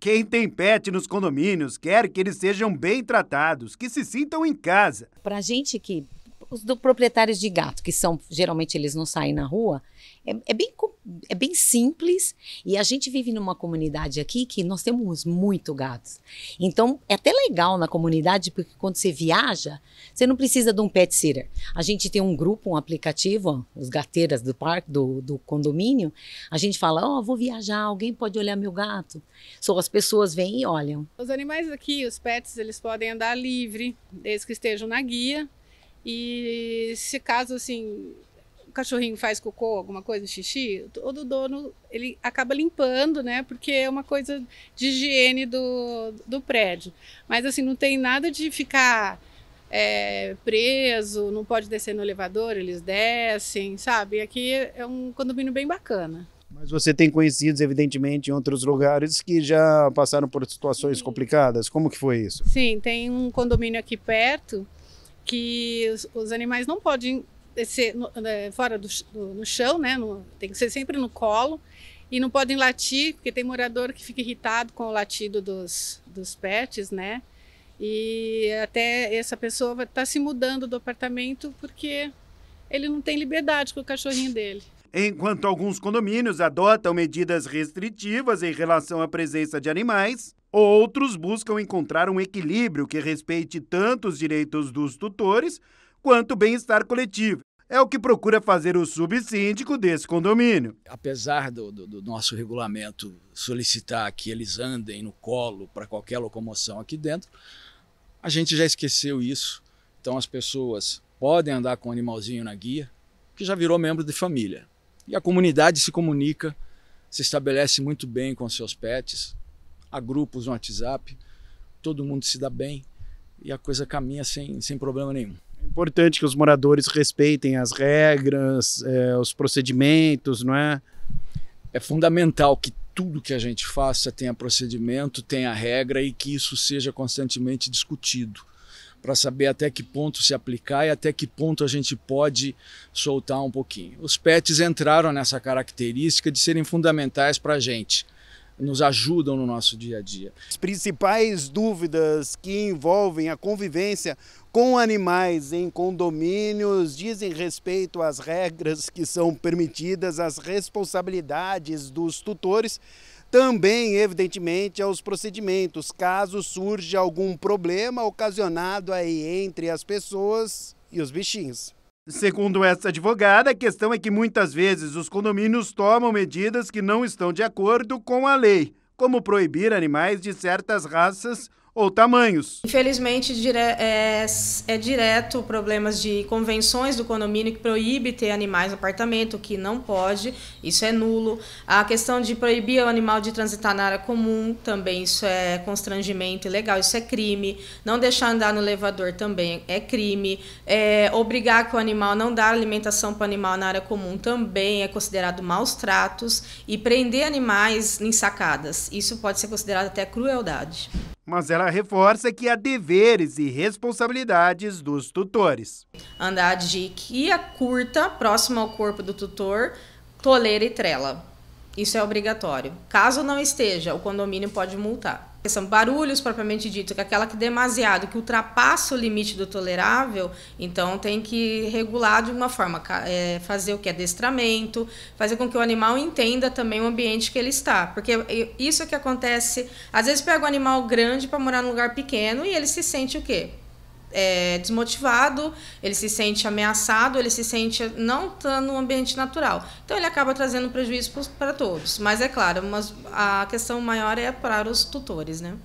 Quem tem pet nos condomínios quer que eles sejam bem tratados, que se sintam em casa. Para gente que os do, proprietários de gato, que são geralmente eles não saem na rua, é, é bem complicado é bem simples e a gente vive numa comunidade aqui que nós temos muito gatos. Então é até legal na comunidade porque quando você viaja, você não precisa de um pet sitter. A gente tem um grupo, um aplicativo, os gateiras do parque, do, do condomínio. A gente fala: Ó, oh, vou viajar, alguém pode olhar meu gato? Só as pessoas vêm e olham. Os animais aqui, os pets, eles podem andar livre, desde que estejam na guia. E se caso assim o cachorrinho faz cocô, alguma coisa, xixi, todo dono ele acaba limpando, né? Porque é uma coisa de higiene do, do prédio. Mas assim, não tem nada de ficar é, preso, não pode descer no elevador, eles descem, sabe? Aqui é um condomínio bem bacana. Mas você tem conhecidos, evidentemente, em outros lugares que já passaram por situações Sim. complicadas. Como que foi isso? Sim, tem um condomínio aqui perto que os, os animais não podem ser no, né, fora do, do, no chão, né? No, tem que ser sempre no colo. E não podem latir, porque tem morador que fica irritado com o latido dos, dos pets, né? E até essa pessoa está se mudando do apartamento porque ele não tem liberdade com o cachorrinho dele. Enquanto alguns condomínios adotam medidas restritivas em relação à presença de animais, outros buscam encontrar um equilíbrio que respeite tanto os direitos dos tutores quanto o bem-estar coletivo é o que procura fazer o subsíndico desse condomínio. Apesar do, do, do nosso regulamento solicitar que eles andem no colo para qualquer locomoção aqui dentro, a gente já esqueceu isso. Então as pessoas podem andar com o animalzinho na guia, que já virou membro de família. E a comunidade se comunica, se estabelece muito bem com seus pets, há grupos no WhatsApp, todo mundo se dá bem e a coisa caminha sem, sem problema nenhum importante que os moradores respeitem as regras, é, os procedimentos, não é? É fundamental que tudo que a gente faça tenha procedimento, tenha regra e que isso seja constantemente discutido para saber até que ponto se aplicar e até que ponto a gente pode soltar um pouquinho. Os pets entraram nessa característica de serem fundamentais para a gente nos ajudam no nosso dia a dia. As principais dúvidas que envolvem a convivência com animais em condomínios dizem respeito às regras que são permitidas, às responsabilidades dos tutores, também, evidentemente, aos procedimentos, caso surja algum problema ocasionado aí entre as pessoas e os bichinhos. Segundo essa advogada, a questão é que muitas vezes os condomínios tomam medidas que não estão de acordo com a lei, como proibir animais de certas raças ou tamanhos. Infelizmente, dire é, é, direto problemas de convenções do condomínio que proíbe ter animais no apartamento, que não pode, isso é nulo. A questão de proibir o animal de transitar na área comum, também isso é constrangimento ilegal, isso é crime. Não deixar andar no elevador também é crime. É, obrigar que o animal não dar alimentação para o animal na área comum também é considerado maus tratos. E prender animais em sacadas, isso pode ser considerado até crueldade mas ela reforça que há deveres e responsabilidades dos tutores. Andar de guia curta, próximo ao corpo do tutor, toleira e trela. Isso é obrigatório. Caso não esteja, o condomínio pode multar. São barulhos propriamente dito, que aquela que demasiado, que ultrapassa o limite do tolerável, então tem que regular de uma forma, é, fazer o que? Adestramento, fazer com que o animal entenda também o ambiente que ele está. Porque isso que acontece, às vezes pega um animal grande para morar num lugar pequeno e ele se sente o quê? é, desmotivado, ele se sente ameaçado, ele se sente não tá no ambiente natural. Então ele acaba trazendo prejuízo para todos. Mas é claro, mas a questão maior é para os tutores, né?